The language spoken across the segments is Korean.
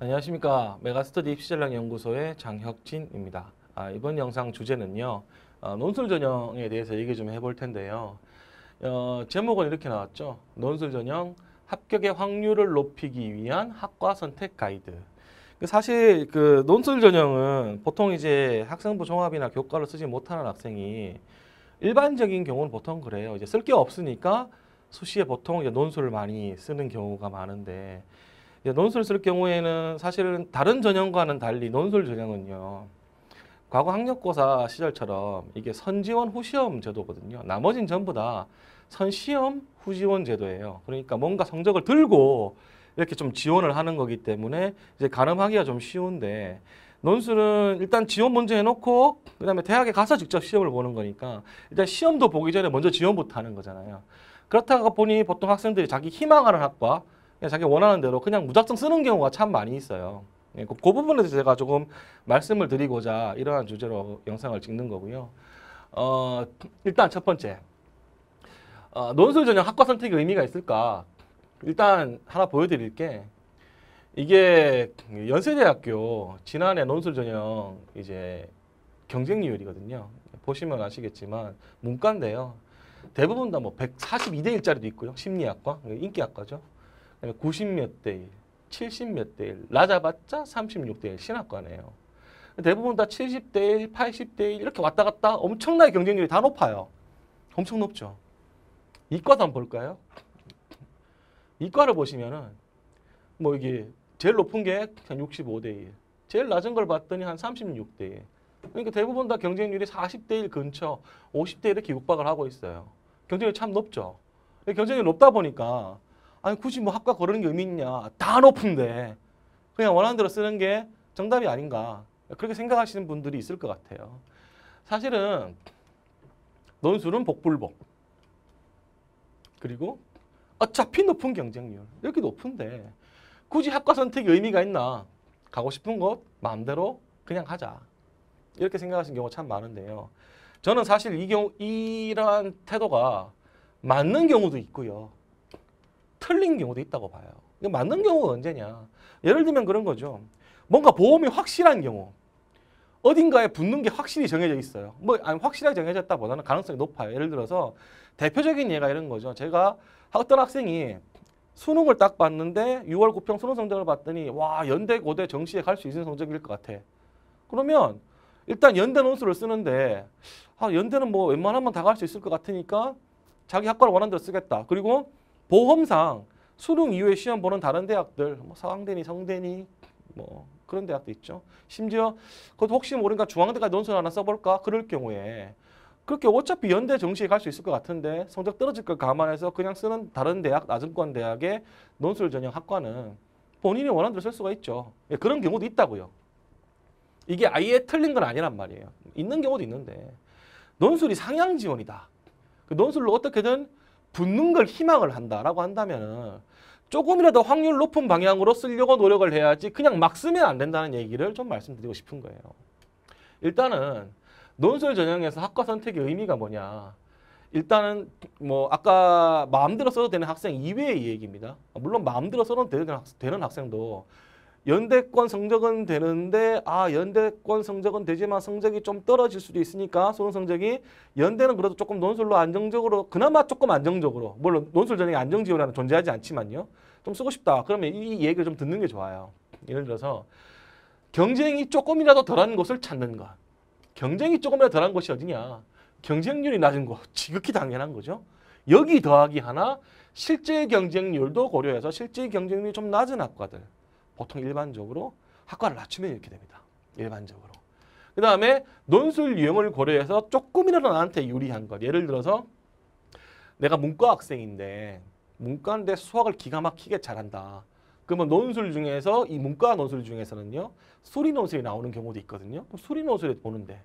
안녕하십니까 메가스터디 입시전략 연구소의 장혁진입니다. 아, 이번 영상 주제는요 어, 논술 전형에 대해서 얘기 좀 해볼 텐데요. 어, 제목은 이렇게 나왔죠. 논술 전형 합격의 확률을 높이기 위한 학과 선택 가이드. 그 사실 그 논술 전형은 보통 이제 학생부 종합이나 교과를 쓰지 못하는 학생이 일반적인 경우는 보통 그래요. 이제 쓸 게 없으니까 수시에 보통 이제 논술을 많이 쓰는 경우가 많은데 이제 논술 쓸 경우에는 사실은 다른 전형과는 달리 논술 전형은요. 과거 학력고사 시절처럼 이게 선지원 후시험 제도거든요. 나머진 전부 다 선시험 후지원 제도예요. 그러니까 뭔가 성적을 들고 이렇게 좀 지원을 하는 거기 때문에 이제 가늠하기가 좀 쉬운데 논술은 일단 지원 먼저 해놓고 그다음에 대학에 가서 직접 시험을 보는 거니까 일단 시험도 보기 전에 먼저 지원부터 하는 거잖아요. 그렇다가 보니 보통 학생들이 자기 희망하는 학과 자기 원하는 대로 그냥 무작정 쓰는 경우가 참 많이 있어요. 예, 그, 그 부분에 대해서 제가 조금 말씀을 드리고자 이러한 주제로 영상을 찍는 거고요. 어, 일단 첫 번째, 어, 논술 전형 학과 선택의 의미가 있을까? 일단 하나 보여드릴 게 이게 연세대학교 지난해 논술 전형 이제 경쟁률이거든요. 보시면 아시겠지만 문과인데요. 대부분 다 뭐 142대 1짜리도 있고요. 심리학과, 인기학과죠. 90몇 대 1, 70몇 대 1, 낮아봤자 36대 1 신학과네요. 대부분 다 70대 1, 80대 1 이렇게 왔다 갔다 엄청나게 경쟁률이 다 높아요. 엄청 높죠. 이과도 한번 볼까요? 이과를 보시면은 뭐 이게 제일 높은 게한 65대 1, 제일 낮은 걸 봤더니 한 36대 1. 그러니까 대부분 다 경쟁률이 40대 1 근처, 50대 1 이렇게 국박을 하고 있어요. 경쟁률 이참 높죠. 경쟁률이 높다 보니까 아니 굳이 뭐 학과 거르는 게 의미 있냐. 다 높은데 그냥 원하는 대로 쓰는 게 정답이 아닌가. 그렇게 생각하시는 분들이 있을 것 같아요. 사실은 논술은 복불복. 그리고 어차피 높은 경쟁률. 이렇게 높은데 굳이 학과 선택이 의미가 있나. 가고 싶은 곳 마음대로 그냥 가자. 이렇게 생각하시는 경우가 참 많은데요. 저는 사실 이 경우 이러한 태도가 맞는 경우도 있고요. 틀린 경우도 있다고 봐요. 맞는 경우가 언제냐. 예를 들면 그런 거죠. 뭔가 보험이 확실한 경우. 어딘가에 붙는 게 확실히 정해져 있어요. 뭐 아니 확실하게 정해졌다 보다는 가능성이 높아요. 예를 들어서 대표적인 예가 이런 거죠. 제가 어떤 학생이 수능을 딱 봤는데 6월 고평 수능 성적을 봤더니 와 연대 고대 정시에 갈 수 있는 성적일 것 같아. 그러면 일단 연대 논술을 쓰는데 아 연대는 뭐 웬만하면 다 갈 수 있을 것 같으니까 자기 학과를 원하는 대로 쓰겠다. 그리고 보험상 수능 이후에 시험 보는 다른 대학들 뭐 서강대니 성대니 뭐 그런 대학도 있죠. 심지어 그것 혹시 모르니까 중앙대까 논술 하나 써볼까 그럴 경우에 그렇게 어차피 연대 정시에 갈 수 있을 것 같은데 성적 떨어질 걸 감안해서 그냥 쓰는 다른 대학 낮은권 대학의 논술 전형 학과는 본인이 원하는 대로 쓸 수가 있죠. 예, 그런 경우도 있다고요. 이게 아예 틀린 건 아니란 말이에요. 있는 경우도 있는데 논술이 상향 지원이다. 그 논술로 어떻게든 붙는 걸 희망을 한다라고 한다면은 조금이라도 확률 높은 방향으로 쓰려고 노력을 해야지 그냥 막 쓰면 안 된다는 얘기를 좀 말씀드리고 싶은 거예요. 일단은 논술 전형에서 학과 선택의 의미가 뭐냐. 일단은 뭐 아까 마음대로 써도 되는 학생 이외의 얘기입니다. 물론 마음대로 써도 되는, 학, 생도 연대권 성적은 되는데 아 연대권 성적은 되지만 성적이 좀 떨어질 수도 있으니까 수능 성적이 연대는 그래도 조금 논술로 안정적으로 그나마 조금 안정적으로 물론 논술 전형이 안정 지원하는 존재하지 않지만요 좀 쓰고 싶다 그러면 이 얘기를 좀 듣는 게 좋아요 예를 들어서 경쟁이 조금이라도 덜한 곳을 찾는 것 경쟁이 조금이라도 덜한 곳이 어디냐 경쟁률이 낮은 곳 지극히 당연한 거죠 여기 더하기 하나 실제 경쟁률도 고려해서 실제 경쟁률이 좀 낮은 학과들 보통 일반적으로 학과를 낮추면 이렇게 됩니다. 일반적으로. 그 다음에 논술 유형을 고려해서 조금이라도 나한테 유리한 것. 예를 들어서 내가 문과 학생인데 문과인데 수학을 기가 막히게 잘한다. 그러면 논술 중에서 이 문과 논술 중에서는요. 수리 논술이 나오는 경우도 있거든요. 수리 논술에 보는데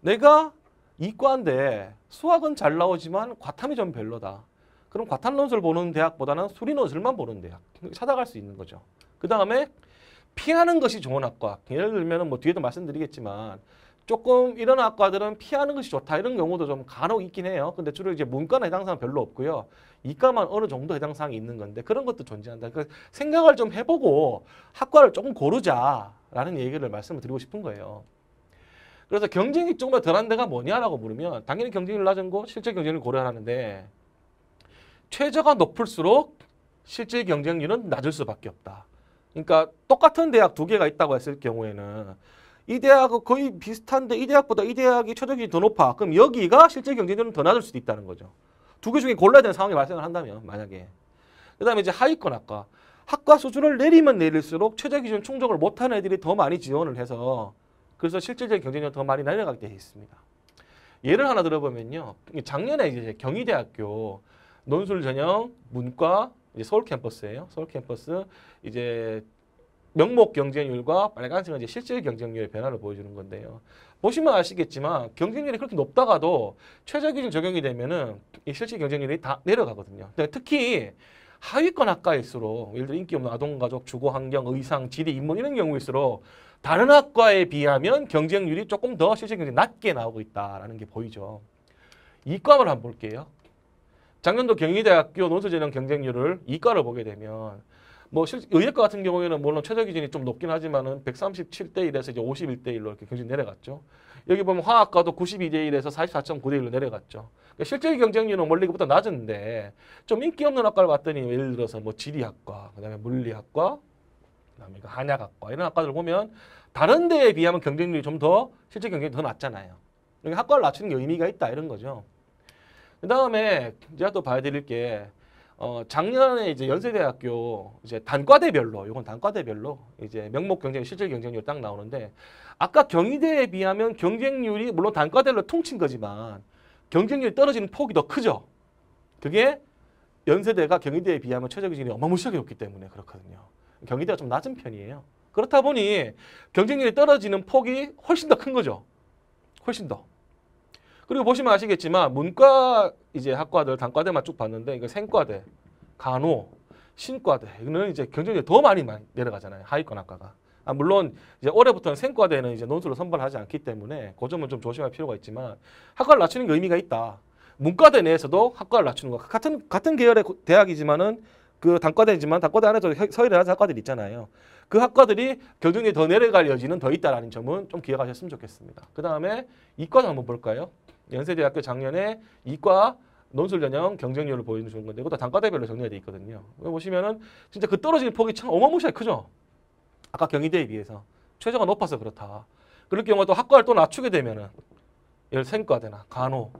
내가 이과인데 수학은 잘 나오지만 과탐이 좀 별로다. 그럼 과탐 논술 보는 대학보다는 수리 논술만 보는 대학 그러니까 찾아갈 수 있는 거죠. 그 다음에 피하는 것이 좋은 학과. 예를 들면 뭐 뒤에도 말씀드리겠지만 조금 이런 학과들은 피하는 것이 좋다 이런 경우도 좀 간혹 있긴 해요. 근데 주로 이제 문과나 해당 사항 별로 없고요. 이과만 어느 정도 해당 사항이 있는 건데 그런 것도 존재한다. 그러니까 생각을 좀 해보고 학과를 조금 고르자라는 얘기를 말씀을 드리고 싶은 거예요. 그래서 경쟁이 조금 덜한 데가 뭐냐라고 물으면 당연히 경쟁률 낮은 거 실제 경쟁률 고려하는데 최저가 높을수록 실제 경쟁률은 낮을 수밖에 없다. 그러니까 똑같은 대학 두 개가 있다고 했을 경우에는 이 대학은 거의 비슷한데 이 대학보다 이 대학이 최저기준이더 높아. 그럼 여기가 실제 경쟁률은 더 낮을 수도 있다는 거죠. 두 개 중에 골라야 되는 상황이 발생을 한다면 만약에. 그다음에 이제 하위권 학과. 학과 수준을 내리면 내릴수록 최저 기준 충족을 못하는 애들이 더 많이 지원을 해서 그래서 실질적인 경쟁률이 더 많이 날려가게 되어 있습니다. 예를 하나 들어보면요. 작년에 이제 경희대학교 논술 전형, 문과, 이제 서울 캠퍼스예요. 서울 캠퍼스 이제 명목 경쟁률과 빨간색은 이제 실질 경쟁률의 변화를 보여주는 건데요. 보시면 아시겠지만 경쟁률이 그렇게 높다가도 최저 기준 적용이 되면은 이 실질 경쟁률이 다 내려가거든요. 특히 하위권 학과일수록 예를 들어 인기 없는 아동가족, 주거환경, 의상, 지리, 인문 이런 경우일수록 다른 학과에 비하면 경쟁률이 조금 더 실질 경쟁이 률 낮게 나오고 있다라는 게 보이죠. 이과를 한번 볼게요. 작년도 경희대학교 논술재능 경쟁률을 이과로 보게 되면 뭐 실, 의예과 같은 경우에는 물론 최저 기준이 좀 높긴 하지만은 137대 1에서 이제 51대 1로 이렇게 경쟁 내려갔죠. 여기 보면 화학과도 92대 1에서 44.9대 1로 내려갔죠. 그러니까 실제 경쟁률은 원래보다 낮은데 좀 인기 없는 학과를 봤더니 예를 들어서 뭐 지리학과, 그다음에 물리학과, 그다음에 한약학과 이런 학과들 보면 다른 데에 비하면 경쟁률이 좀 더 실제 경쟁률이 더 낮잖아요. 그러니까 학과를 낮추는 게 의미가 있다 이런 거죠. 그 다음에 제가 또 봐야 드릴 게 어, 작년에 이제 연세대학교 이제 단과대별로, 이건 단과대별로 이제 명목 경쟁, 실질 경쟁률 딱 나오는데 아까 경희대에 비하면 경쟁률이 물론 단과대로 통친 거지만 경쟁률이 떨어지는 폭이 더 크죠. 그게 연세대가 경희대에 비하면 최저 기준이 어마무시하게 높기 때문에 그렇거든요. 경희대가 좀 낮은 편이에요. 그렇다 보니 경쟁률이 떨어지는 폭이 훨씬 더 큰 거죠. 훨씬 더. 그리고 보시면 아시겠지만 문과 이제 학과들 단과대만 쭉 봤는데 이거 생과대, 간호, 신과대는 이제 경쟁률이 더 많이 내려가잖아요. 하위권 학과가. 아, 물론 이제 올해부터는 생과대는 이제 논술로 선발하지 않기 때문에 그 점은 좀 조심할 필요가 있지만 학과를 낮추는 게 의미가 있다. 문과대 내에서도 학과를 낮추는 거 같은 같은 계열의 대학이지만은 그 단과대지만 단과대 안에서 서열이라는 학과들 이 있잖아요. 그 학과들이 교쟁이더 내려갈 여지는 더 있다라는 점은 좀 기억하셨으면 좋겠습니다. 그 다음에 이과도 한번 볼까요? 연세대학교 작년에 이과 논술 전형 경쟁률을 보여주는 건데 그것도 단과대별로 정리가 돼 있거든요. 보시면은 진짜 그 떨어지는 폭이 참 어마무시하게 크죠. 아까 경희대에 비해서 최저가 높아서 그렇다. 그럴 경우에 또 학과를 또 낮추게 되면은 예를 생과대나 간호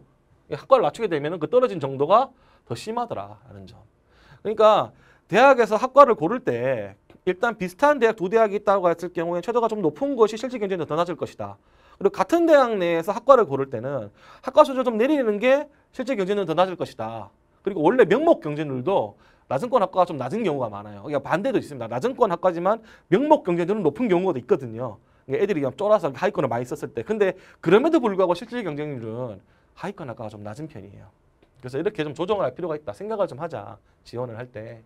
학과를 낮추게 되면은 그 떨어진 정도가 더심하더라하는 점. 그러니까 대학에서 학과를 고를 때 일단 비슷한 대학 두 대학이 있다고 했을 경우에 최저가 좀 높은 것이 실질 경쟁률이 더 낮을 것이다. 그리고 같은 대학 내에서 학과를 고를 때는 학과 수준을 좀 내리는 게 실제 경쟁률은 더 낮을 것이다. 그리고 원래 명목 경쟁률도 낮은권 학과가 좀 낮은 경우가 많아요. 그러니까 반대도 있습니다. 낮은권 학과지만 명목 경쟁률은 높은 경우도 있거든요. 그러니까 애들이 좀냥 쫄아서 하위권을 많이 썼을 때. 근데 그럼에도 불구하고 실질 경쟁률은 하위권 학과가 좀 낮은 편이에요. 그래서 이렇게 좀 조정을 할 필요가 있다. 생각을 좀 하자. 지원을 할 때.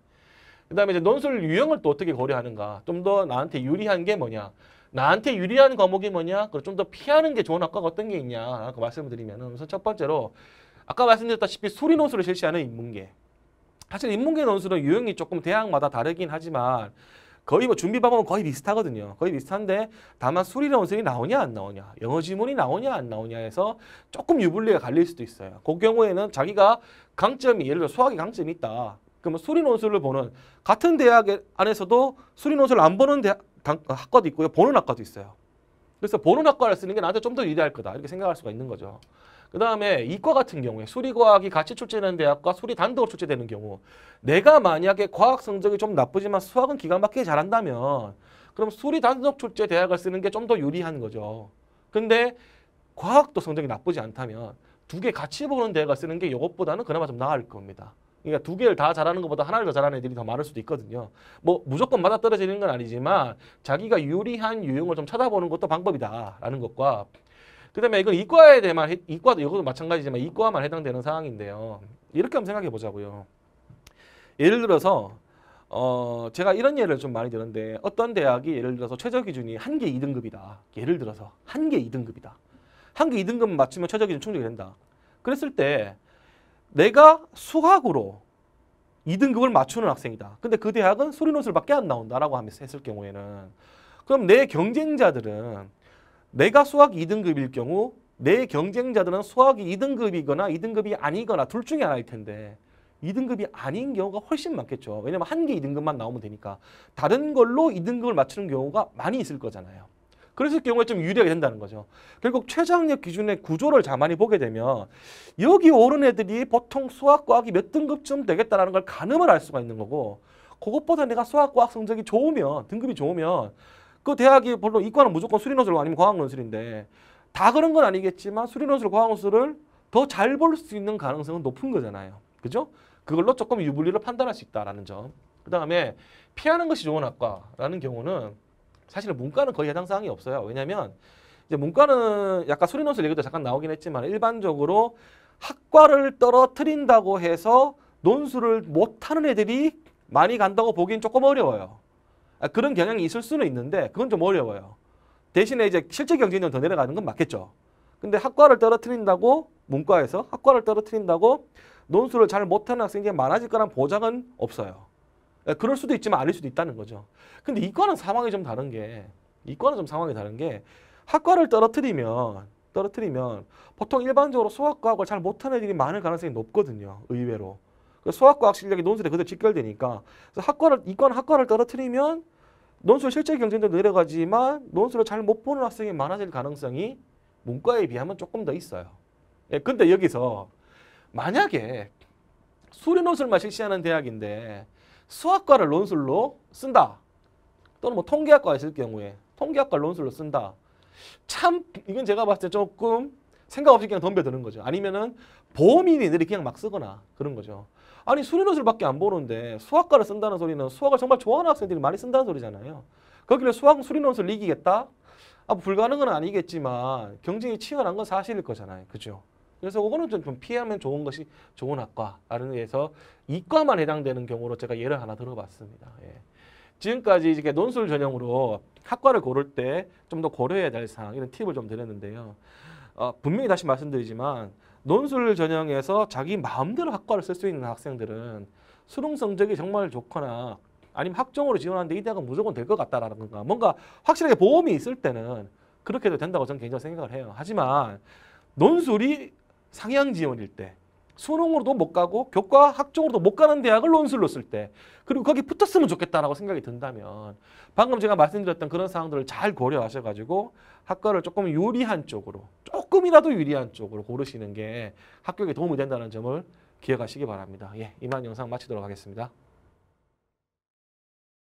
그 다음에 이제 논술 유형을 또 어떻게 고려하는가. 좀 더 나한테 유리한 게 뭐냐. 나한테 유리한 과목이 뭐냐? 그걸 좀 더 피하는 게 좋은 학과가 어떤 게 있냐? 라고 그 말씀을 드리면은 우선 첫 번째로 아까 말씀드렸다시피 수리 논술을 실시하는 인문계. 사실 인문계 논술은 유형이 조금 대학마다 다르긴 하지만 거의 뭐 준비 방법은 거의 비슷하거든요. 거의 비슷한데 다만 수리논술이 나오냐 안 나오냐, 영어 지문이 나오냐 안 나오냐 해서 조금 유불리가 갈릴 수도 있어요. 그 경우에는 자기가 강점이 예를 들어 수학의 강점이 있다. 그러면 수리 논술을 보는 같은 대학 안에서도 수리 논술을 안 보는 대학, 단, 학과도 있고요. 보는 학과도 있어요. 그래서 보는 학과를 쓰는 게 나한테 좀 더 유리할 거다. 이렇게 생각할 수가 있는 거죠. 그 다음에 이과 같은 경우에 수리과학이 같이 출제되는 대학과 수리 단독으로 출제되는 경우 내가 만약에 과학 성적이 좀 나쁘지만 수학은 기가 막히게 잘한다면 그럼 수리 단독 출제 대학을 쓰는 게 좀 더 유리한 거죠. 근데 과학도 성적이 나쁘지 않다면 두 개 같이 보는 대학을 쓰는 게 이것보다는 그나마 좀 나을 겁니다. 그러니까 두 개를 다 잘하는 것보다 하나를 더 잘하는 애들이 더 많을 수도 있거든요. 뭐 무조건 맞아 떨어지는 건 아니지만 자기가 유리한 유형을 좀 찾아보는 것도 방법이다라는 것과 그다음에 이건 이과에 대만 이과도 이것도 마찬가지지만 이과만 해당되는 상황인데요. 이렇게 한번 생각해 보자고요. 예를 들어서 어 제가 이런 예를 좀 많이 드는데 어떤 대학이 예를 들어서 최저 기준이 한 개 2등급이다. 예를 들어서 한 개 2등급이다. 한 개 2등급 맞추면 최저 기준 충족이 된다. 그랬을 때 내가 수학으로 2등급을 맞추는 학생이다. 근데 그 대학은 수리노술밖에 안 나온다라고 하면서 했을 경우에는 그럼 내 경쟁자들은 내가 수학 2등급일 경우 내 경쟁자들은 수학이 2등급이거나 2등급이 아니거나 둘 중에 하나일 텐데 2등급이 아닌 경우가 훨씬 많겠죠. 왜냐면 한 개 2등급만 나오면 되니까 다른 걸로 2등급을 맞추는 경우가 많이 있을 거잖아요. 그랬을 경우에 좀 유리하게 된다는 거죠. 결국 최장력 기준의 구조를 자만히 보게 되면 여기 오른 애들이 보통 수학, 과학이 몇 등급쯤 되겠다라는 걸 가늠을 할 수가 있는 거고 그것보다 내가 수학, 과학 성적이 좋으면 등급이 좋으면 그 대학이 물론 이과는 무조건 수리논술 아니면 과학논술인데 다 그런 건 아니겠지만 수리논술, 과학논술을 더 잘 볼 수 있는 가능성은 높은 거잖아요. 그죠? 그걸로 조금 유불리를 판단할 수 있다라는 점. 그 다음에 피하는 것이 좋은 학과라는 경우는 사실은 문과는 거의 해당 사항이 없어요. 왜냐하면 이제 문과는 약간 수리논술 얘기도 잠깐 나오긴 했지만 일반적으로 학과를 떨어뜨린다고 해서 논술을 못하는 애들이 많이 간다고 보기엔 조금 어려워요. 아, 그런 경향이 있을 수는 있는데 그건 좀 어려워요. 대신에 이제 실제 경쟁률 더 내려가는 건 맞겠죠. 근데 학과를 떨어뜨린다고 문과에서 학과를 떨어뜨린다고 논술을 잘 못하는 학생이 많아질 거란 보장은 없어요. 예, 그럴 수도 있지만 아닐 수도 있다는 거죠. 근데 이과는 상황이 좀 다른 게 이과는 좀 상황이 다른 게 학과를 떨어뜨리면 떨어뜨리면 보통 일반적으로 수학과학을 잘 못하는 애들이 많을 가능성이 높거든요. 의외로. 수학과학 그 실력이 논술에 그대로 직결되니까 그래서 학과를 이과는 학과를 떨어뜨리면 논술 실제 경쟁도 내려가지만 논술을 잘 못 보는 학생이 많아질 가능성이 문과에 비하면 조금 더 있어요. 예, 근데 여기서 만약에 수리 논술만 실시하는 대학인데 수학과를 논술로 쓴다. 또는 뭐 통계학과가 있을 경우에 통계학과 를 논술로 쓴다. 참 이건 제가 봤을 때 조금 생각 없이 그냥 덤벼드는 거죠. 아니면은 보험인들이 그냥 막 쓰거나 그런 거죠. 아니 수리논술밖에 안 보는데 수학과를 쓴다는 소리는 수학을 정말 좋아하는 학생들이 많이 쓴다는 소리잖아요. 거기를 수학 수리논술 이기겠다? 아, 뭐 불가능은 아니겠지만 경쟁이 치열한 건 사실일 거잖아요. 그죠? 그래서 그거는 좀, 좀 피하면 좋은 것이 좋은 학과라는 의해서 이과만 해당되는 경우로 제가 예를 하나 들어봤습니다. 예. 지금까지 이렇게 논술 전형으로 학과를 고를 때 좀 더 고려해야 될 사항 이런 팁을 좀 드렸는데요. 어, 분명히 다시 말씀드리지만 논술 전형에서 자기 마음대로 학과를 쓸 수 있는 학생들은 수능 성적이 정말 좋거나 아니면 학종으로 지원하는데 이 대학은 무조건 될 것 같다라는 건가 뭔가 확실하게 보험이 있을 때는 그렇게 해도 된다고 저는 개인적으로 생각을 해요. 하지만 논술이 상향 지원일 때 수능으로도 못 가고 교과 학종으로도 못 가는 대학을 논술로 쓸 때 그리고 거기 붙었으면 좋겠다라고 생각이 든다면 방금 제가 말씀드렸던 그런 상황들을 잘 고려하셔가지고 학과를 조금 유리한 쪽으로 조금이라도 유리한 쪽으로 고르시는 게합격에 도움이 된다는 점을 기억하시기 바랍니다. 예, 이만 영상 마치도록 하겠습니다.